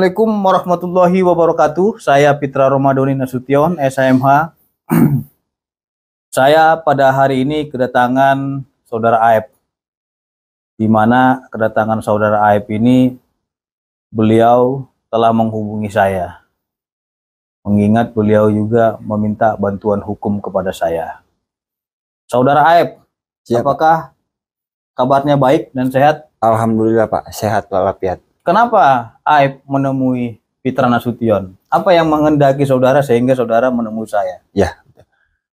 Assalamualaikum warahmatullahi wabarakatuh. Saya Pitra Romadoni Nasution, SMH. saya pada hari ini kedatangan saudara Aep. Di mana kedatangan saudara Aep ini beliau telah menghubungi saya. Mengingat beliau juga meminta bantuan hukum kepada saya. Saudara Aep, Siap. apakah kabarnya baik dan sehat? Alhamdulillah Pak, sehat walafiat. Kenapa Aib menemui Fitra Nasution? Apa yang mengendaki saudara sehingga saudara menemui saya? Ya,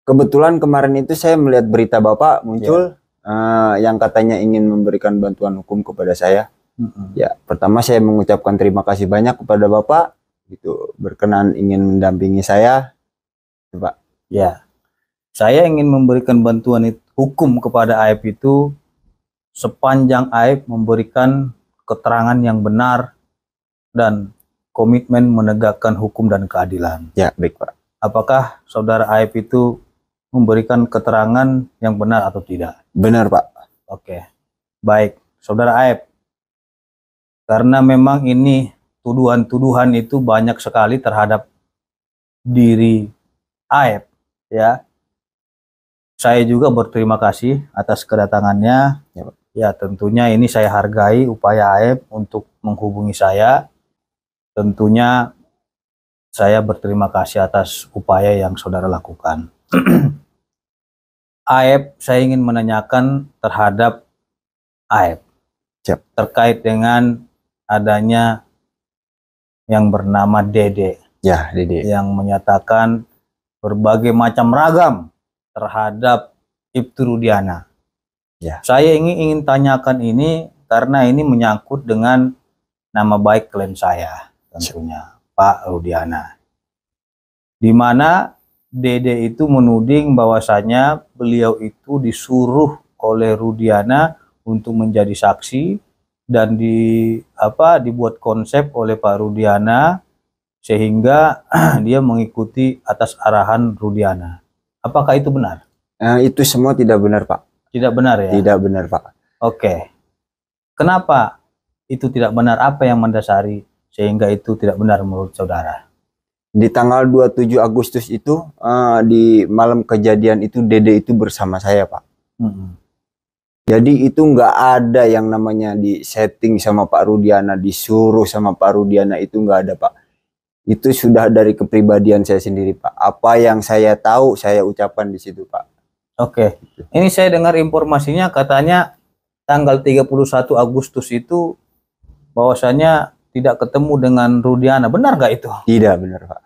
kebetulan kemarin itu saya melihat berita Bapak muncul ya. uh, yang katanya ingin memberikan bantuan hukum kepada saya. -hmm. Ya, pertama saya mengucapkan terima kasih banyak kepada Bapak itu berkenan ingin mendampingi saya, Pak. Ya. Saya ingin memberikan bantuan hukum kepada Aib itu sepanjang Aib memberikan keterangan yang benar dan komitmen menegakkan hukum dan keadilan. Ya, baik Pak. Apakah saudara Aib itu memberikan keterangan yang benar atau tidak? Benar Pak. Oke, baik. Saudara Aib, karena memang ini tuduhan-tuduhan itu banyak sekali terhadap diri Aib, ya. Saya juga berterima kasih atas kedatangannya. Ya, Pak Ya tentunya ini saya hargai upaya AEP untuk menghubungi saya. Tentunya saya berterima kasih atas upaya yang saudara lakukan. AEP saya ingin menanyakan terhadap AEP. Yep. terkait dengan adanya yang bernama Dede. Ya, Dede. Yang menyatakan berbagai macam ragam terhadap Ibtu Rudiana. Ya. Saya ingin ingin tanyakan ini karena ini menyangkut dengan nama baik klien saya tentunya Siap. Pak Rudiana. Di mana Dede itu menuding bahwasanya beliau itu disuruh oleh Rudiana untuk menjadi saksi dan di apa dibuat konsep oleh Pak Rudiana sehingga dia mengikuti atas arahan Rudiana. Apakah itu benar? Eh, itu semua tidak benar, Pak. Tidak benar ya? Tidak benar, Pak. Oke. Kenapa itu tidak benar? Apa yang mendasari sehingga itu tidak benar menurut saudara? Di tanggal 27 Agustus itu uh, di malam kejadian itu Dede itu bersama saya, Pak. Mm -hmm. Jadi itu nggak ada yang namanya di setting sama Pak Rudiana, disuruh sama Pak Rudiana itu nggak ada Pak. Itu sudah dari kepribadian saya sendiri Pak. Apa yang saya tahu saya ucapkan di situ Pak. Oke. Okay. Gitu. Ini saya dengar informasinya katanya tanggal 31 Agustus itu bahwasanya tidak ketemu dengan Rudiana. Benar nggak itu? Tidak benar, Pak.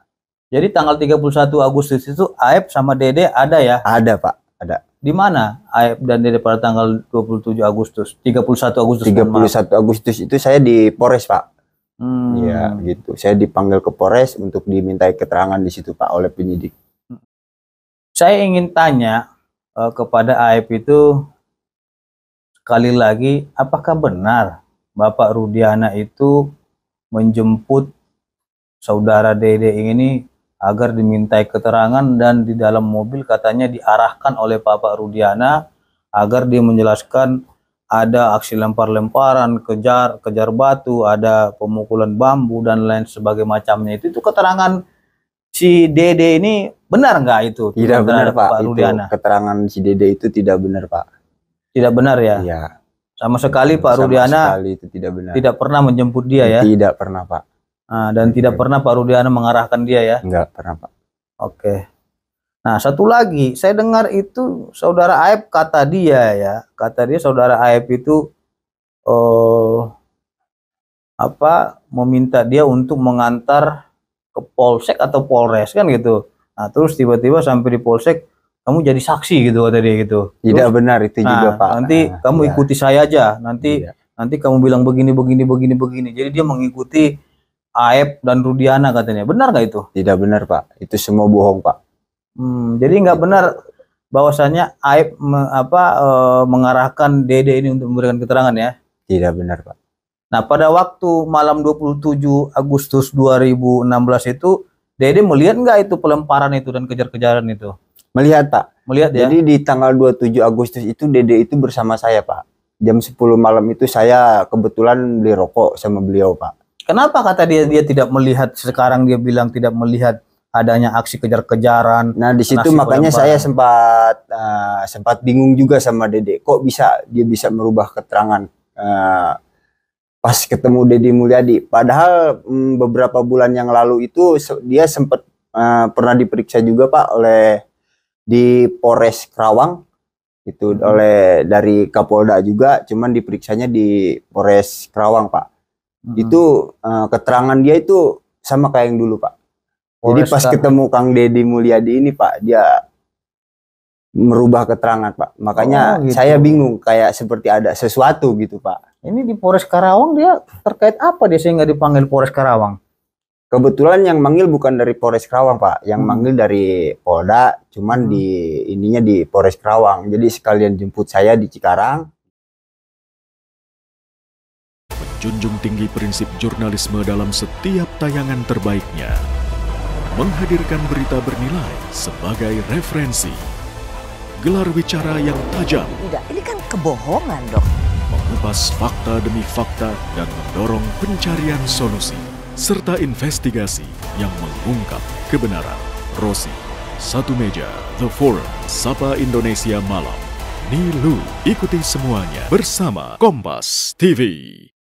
Jadi tanggal 31 Agustus itu Aep sama Dede ada ya? Ada, Pak. Ada. Di mana Aep dan Dede pada tanggal 27 Agustus? 31 Agustus. 31 maaf. Agustus itu saya di Polres, Pak. Hmm. Ya, gitu. Saya dipanggil ke Polres untuk dimintai keterangan di situ, Pak, oleh penyidik. Saya ingin tanya uh, kepada AIP itu sekali lagi apakah benar Bapak Rudiana itu menjemput saudara Dede ini agar dimintai keterangan dan di dalam mobil katanya diarahkan oleh Bapak Rudiana agar dia menjelaskan ada aksi lempar-lemparan, kejar kejar batu, ada pemukulan bambu dan lain sebagainya macamnya. Itu itu keterangan si Dede ini Benar nggak itu? Tidak benar, Pak. Pak itu Rudiana? keterangan si Dede itu tidak benar, Pak. Tidak benar ya? Iya. Sama sekali Pak Sama Rudiana sekali itu tidak benar. Tidak pernah menjemput dia ya? Tidak pernah, Pak. Nah, dan Oke. tidak pernah Pak Rudiana mengarahkan dia ya? Enggak pernah, Pak. Oke. Nah, satu lagi, saya dengar itu saudara Aib kata dia ya, kata dia saudara Aib itu oh apa meminta dia untuk mengantar ke polsek atau polres kan gitu. Nah, terus tiba-tiba sampai di polsek kamu jadi saksi gitu tadi gitu. gitu. Terus, Tidak benar itu nah, juga Pak. Nanti nah, kamu ya. ikuti saya aja. Nanti ya. nanti kamu bilang begini begini begini begini. Jadi dia mengikuti Aep dan Rudiana katanya. Benar nggak itu? Tidak benar Pak. Itu semua bohong Pak. Hmm, jadi nggak iya. benar bahwasannya Aep me, apa e, mengarahkan Dede ini untuk memberikan keterangan ya? Tidak benar Pak. Nah pada waktu malam 27 Agustus 2016 itu Dede melihat nggak itu pelemparan itu dan kejar-kejaran itu? Melihat Pak. Melihat ya. Jadi di tanggal 27 Agustus itu Dede itu bersama saya Pak. Jam 10 malam itu saya kebetulan beli rokok sama beliau Pak. Kenapa kata dia dia tidak melihat sekarang dia bilang tidak melihat adanya aksi kejar-kejaran. Nah, di situ makanya pelemparan. saya sempat uh, sempat bingung juga sama Dede. Kok bisa dia bisa merubah keterangan uh, pas ketemu Deddy Mulyadi. Padahal hmm, beberapa bulan yang lalu itu dia sempat uh, eh, pernah diperiksa juga Pak oleh di Polres Kerawang itu hmm. oleh dari Kapolda juga, cuman diperiksanya di Polres Kerawang Pak. Hmm. Itu uh, keterangan dia itu sama kayak yang dulu Pak. Polres Jadi pas Kerawang. ketemu Kang Deddy Mulyadi ini Pak, dia merubah keterangan Pak. Makanya oh, gitu. saya bingung kayak seperti ada sesuatu gitu Pak. Ini di Polres Karawang dia terkait apa dia sehingga dipanggil Polres Karawang? Kebetulan yang manggil bukan dari Polres Karawang, Pak. Yang hmm. manggil dari Polda, cuman hmm. di ininya di Polres Karawang. Jadi sekalian jemput saya di Cikarang. Menjunjung tinggi prinsip jurnalisme dalam setiap tayangan terbaiknya. Menghadirkan berita bernilai sebagai referensi. Gelar bicara yang tajam. Tidak, ini kan kebohongan, Dok mengupas fakta demi fakta dan mendorong pencarian solusi serta investigasi yang mengungkap kebenaran. Rosi, Satu Meja, The Forum, Sapa Indonesia Malam, Nilu. Ikuti semuanya bersama Kompas TV.